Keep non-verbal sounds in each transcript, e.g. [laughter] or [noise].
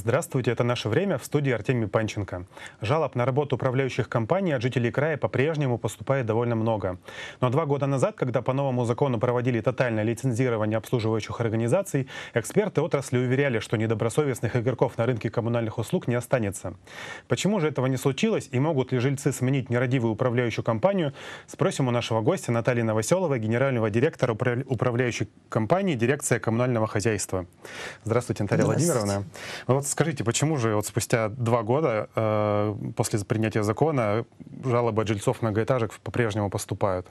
Здравствуйте, это «Наше время» в студии Артемий Панченко. Жалоб на работу управляющих компаний от жителей края по-прежнему поступает довольно много. Но два года назад, когда по новому закону проводили тотальное лицензирование обслуживающих организаций, эксперты отрасли уверяли, что недобросовестных игроков на рынке коммунальных услуг не останется. Почему же этого не случилось и могут ли жильцы сменить нерадивую управляющую компанию, спросим у нашего гостя Натальи Новоселовой, генерального директора управляющей компании «Дирекция коммунального хозяйства». Здравствуйте, Наталья Здравствуйте. Владимировна. Вот Скажите, почему же вот спустя два года э, после принятия закона жалобы от жильцов многоэтажек по-прежнему поступают?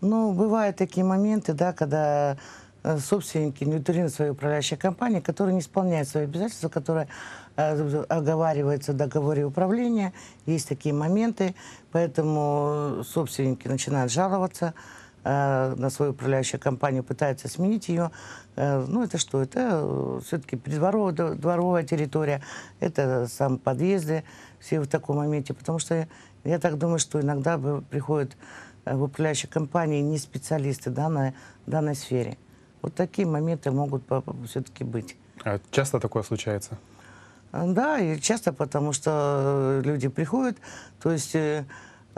Ну, бывают такие моменты, да, когда э, собственники инвентаризируют свою управляющую компанию, которая не исполняет свои обязательства, которая э, оговаривается в договоре управления. Есть такие моменты, поэтому э, собственники начинают жаловаться. Э, на свою управляющую компанию пытается сменить ее. Э, ну, это что? Это э, все-таки придворовая, дворовая территория, это сам подъезды, все в таком моменте. Потому что я так думаю, что иногда приходят в управляющие компании не специалисты да, на данной сфере. Вот такие моменты могут все-таки быть. А часто такое случается? Да, и часто, потому что люди приходят, то есть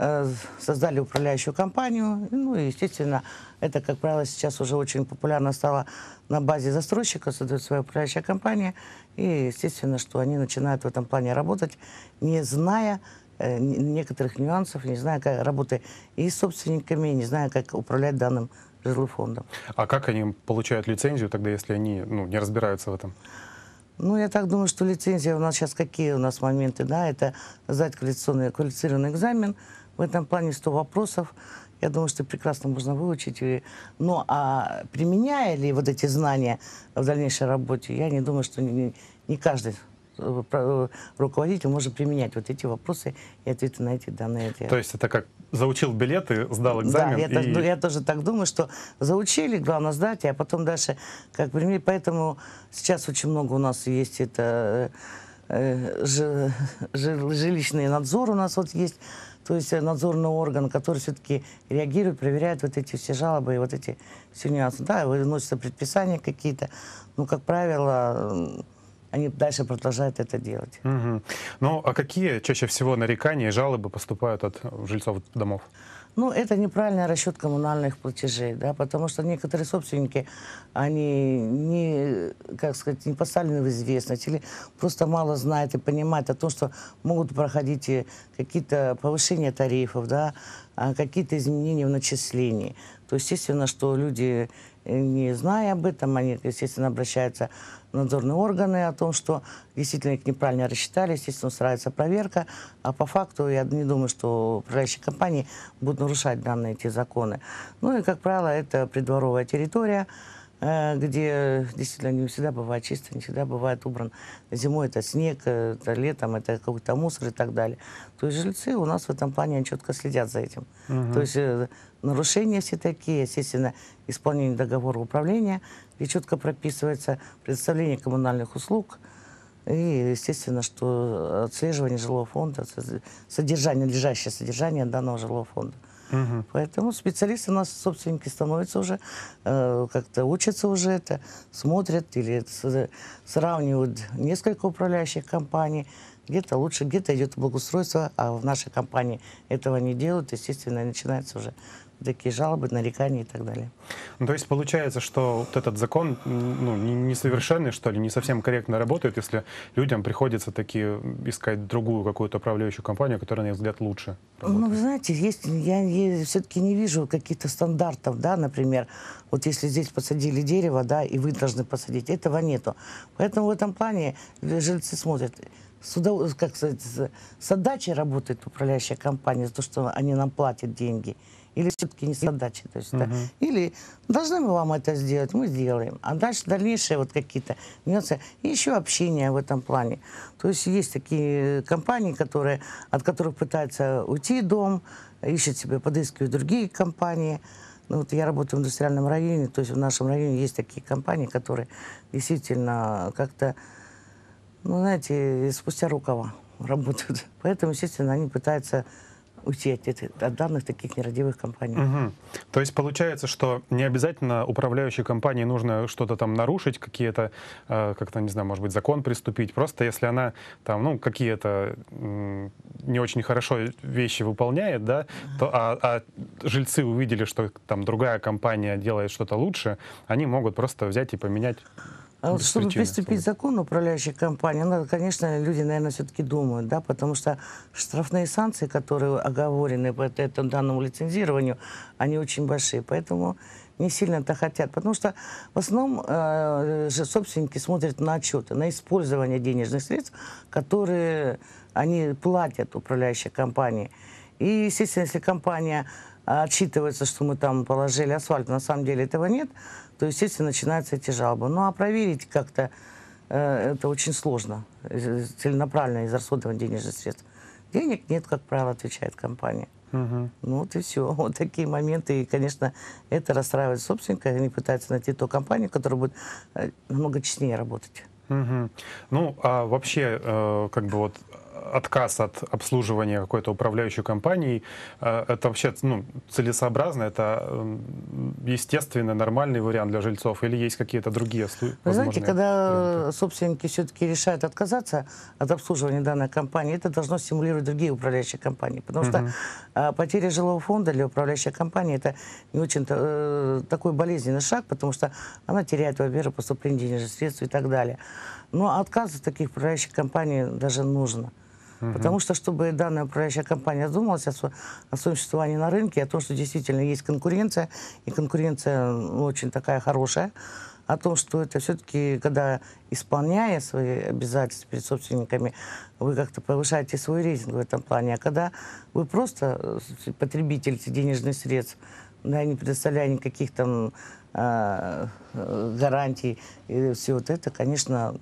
Э, создали управляющую компанию. Ну и, естественно, это, как правило, сейчас уже очень популярно стало на базе застройщика, создать свою управляющую компанию И, естественно, что они начинают в этом плане работать, не зная э, некоторых нюансов, не зная как работать и с собственниками, не зная, как управлять данным жилым фондом. А как они получают лицензию тогда, если они ну, не разбираются в этом? Ну, я так думаю, что лицензия у нас сейчас какие у нас моменты, да, это сдать квалификационный, квалификационный экзамен, в этом плане 100 вопросов. Я думаю, что прекрасно можно выучить. Ну, а применяя ли вот эти знания в дальнейшей работе, я не думаю, что не, не каждый э, э, руководитель может применять вот эти вопросы и ответы на эти данные. То есть это как заучил билеты, сдал экзамен? Да, я, и... так, я тоже так думаю, что заучили, главное сдать, а потом дальше как применить. Поэтому сейчас очень много у нас есть это э, жилищный надзор у нас вот есть то есть э, надзорный орган, который все-таки реагирует, проверяет вот эти все жалобы и вот эти все нюансы. Да, выносятся предписания какие-то, но, как правило, они дальше продолжают это делать. Угу. Ну, а какие чаще всего нарекания и жалобы поступают от жильцов домов? Ну, это неправильный расчет коммунальных платежей, да, потому что некоторые собственники, они не, как сказать, не поставлены в известность или просто мало знают и понимают о том, что могут проходить какие-то повышения тарифов, да, а какие-то изменения в начислении. То, есть, естественно, что люди Э, не зная об этом, они, естественно, обращаются в надзорные органы о том, что действительно их неправильно рассчитали, естественно, устраивается проверка, а по факту я не думаю, что управляющие компании будут нарушать данные эти законы. Ну и, как правило, это придворовая территория, Э, где действительно не всегда бывает чисто, не всегда бывает убран. Зимой это снег, э, это летом это какой-то мусор и так далее. То есть жильцы у нас в этом плане они четко следят за этим. Угу. То есть э, нарушения все такие, естественно, исполнение договора управления, где четко прописывается предоставление коммунальных услуг, и, естественно, что отслеживание жилого фонда, содержание, лежащее содержание данного жилого фонда. Угу. Поэтому специалисты у нас собственники становятся уже, э, как-то учатся уже это, смотрят или это, сравнивают несколько управляющих компаний. Где-то лучше, где-то идет благоустройство, а в нашей компании этого не делают. Естественно, начинается уже такие жалобы, нарекания и так далее. Ну, то есть получается, что вот этот закон ну, несовершенный, что ли, не совсем корректно работает, если людям приходится такие искать другую какую-то управляющую компанию, которая, на их взгляд, лучше ну, работает. Ну, вы знаете, есть, я, я все-таки не вижу каких-то стандартов, да, например, вот если здесь посадили дерево, да, и вы должны посадить, этого нету. Поэтому в этом плане э, жильцы смотрят, с, удов... как сказать, с отдачей работает управляющая компания, за то, что они нам платят деньги, или все-таки не с отдачей. То есть, угу. да. Или должны мы вам это сделать, мы сделаем. А дальше дальнейшие вот какие-то нюансы. И еще общение в этом плане. То есть есть такие э, компании, которые, от которых пытаются уйти дом, ищут себе, подыскивают другие компании. Ну, вот я работаю в индустриальном районе, то есть в нашем районе есть такие компании, которые действительно как-то ну, знаете, спустя рукава [laughs] работают. Поэтому, естественно, они пытаются уйти от, от данных таких нерадивых компаний. Угу. То есть получается, что не обязательно управляющей компании нужно что-то там нарушить, какие-то, э, как-то, не знаю, может быть, закон приступить. Просто если она там, ну, какие-то э, не очень хорошо вещи выполняет, да, то, а, а жильцы увидели, что там другая компания делает что-то лучше, они могут просто взять и поменять а чтобы приступить к закону управляющей компании, надо, ну, конечно, люди, наверное, все-таки думают, да, потому что штрафные санкции, которые оговорены по этому данному лицензированию, они очень большие, поэтому не сильно это хотят, потому что в основном э, же собственники смотрят на отчеты, на использование денежных средств, которые они платят управляющей компании. И, естественно, если компания а, отчитывается, что мы там положили асфальт, на самом деле этого нет, то, естественно, начинаются эти жалобы. Ну, а проверить как-то э, это очень сложно, целенаправленно из расходования денежных средств. Денег нет, как правило, отвечает компания. Угу. Ну вот и все. [laughs] Вот такие моменты. И, конечно, это расстраивает собственника. Они пытаются найти ту компанию, которая будет э, намного честнее работать. Угу. Ну, а вообще, э, как бы вот отказ от обслуживания какой-то управляющей компании, э, это вообще ну, целесообразно, это естественный, нормальный вариант для жильцов, или есть какие-то другие возможные? Вы знаете, когда собственники все-таки решают отказаться от обслуживания данной компании, это должно стимулировать другие управляющие компании, потому угу. что а, потеря жилого фонда для управляющей компании это не очень э, такой болезненный шаг, потому что она теряет, во-первых, поступление денежных средств и так далее. Но отказ от таких управляющих компаний даже нужно. Потому что, чтобы данная управляющая компания задумалась о, о своем существовании на рынке, о том, что действительно есть конкуренция, и конкуренция ну, очень такая хорошая, о том, что это все-таки, когда исполняя свои обязательства перед собственниками, вы как-то повышаете свой рейтинг в этом плане. А когда вы просто э, потребитель денежных средств, да, не предоставляя никаких там а, э, гарантий и все вот это, конечно,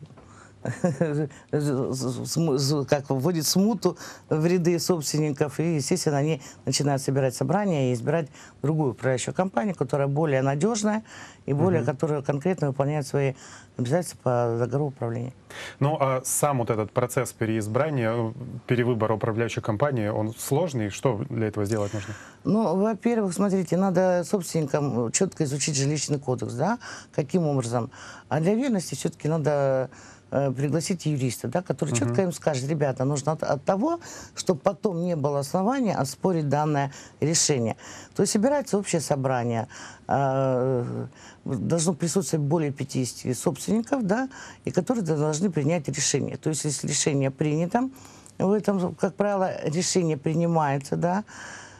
[laughs] как вводит смуту в ряды собственников, и, естественно, они начинают собирать собрания и избирать другую управляющую компанию, которая более надежная и более, угу. которая конкретно выполняет свои обязательства по договору управления. Ну, а сам вот этот процесс переизбрания, э, перевыбора управляющей компании, он сложный? Что для этого сделать нужно? Ну, во-первых, смотрите, надо собственникам четко изучить жилищный кодекс, да, каким образом. А для верности все-таки надо э, пригласить юриста, да, который угу. четко им скажет, ребята, нужно от, от того, чтобы потом не было основания оспорить данное решение. То есть собирается общее собрание, э, должно присутствовать более 50 собственников, да, и которые должны принять решение. То есть если решение принято, в этом, как правило, решение принимается, да,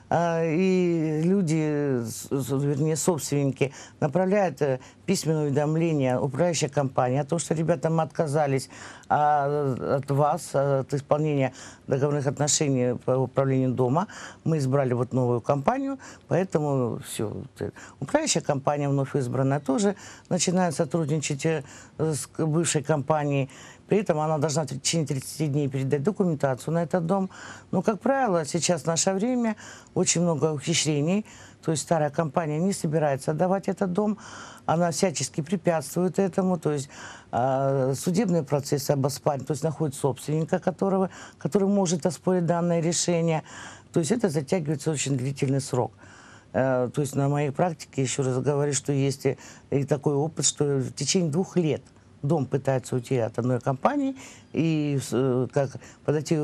а, и люди, вернее, собственники направляют э, письменное уведомление управляющей компании о том, что ребята мы отказались а, от вас, от исполнения договорных отношений по управлению дома. Мы избрали вот новую компанию, поэтому все. Управляющая компания вновь избрана тоже начинает сотрудничать э, с бывшей компанией. При этом она должна в течение 30 дней передать документацию на этот дом. Но, как правило, сейчас в наше время очень много ухищрений. То есть старая компания не собирается отдавать этот дом. Она всячески препятствует этому. То есть э, судебные процессы об оспаривании, то есть находит собственника, которого, который может оспорить данное решение. То есть это затягивается очень длительный срок. Э, то есть на моей практике, еще раз говорю, что есть и такой опыт, что в течение двух лет – дом пытается уйти от одной компании и э, как, подойти,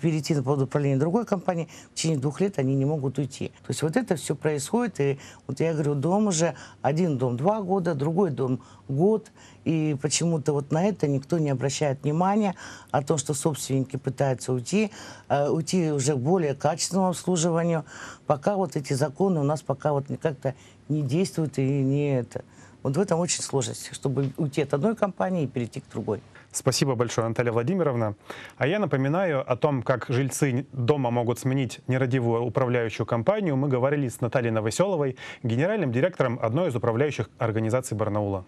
перейти на управление другой компании, в течение двух лет они не могут уйти. То есть вот это все происходит, и вот я говорю, дом уже, один дом два года, другой дом год, и почему-то вот на это никто не обращает внимания, о том, что собственники пытаются уйти, э, уйти уже к более качественному обслуживанию, пока вот эти законы у нас пока вот как-то не действуют и не это. Вот в этом очень сложность, чтобы уйти от одной компании и перейти к другой. Спасибо большое, Наталья Владимировна. А я напоминаю о том, как жильцы дома могут сменить нерадивую управляющую компанию. Мы говорили с Натальей Новоселовой, генеральным директором одной из управляющих организаций Барнаула.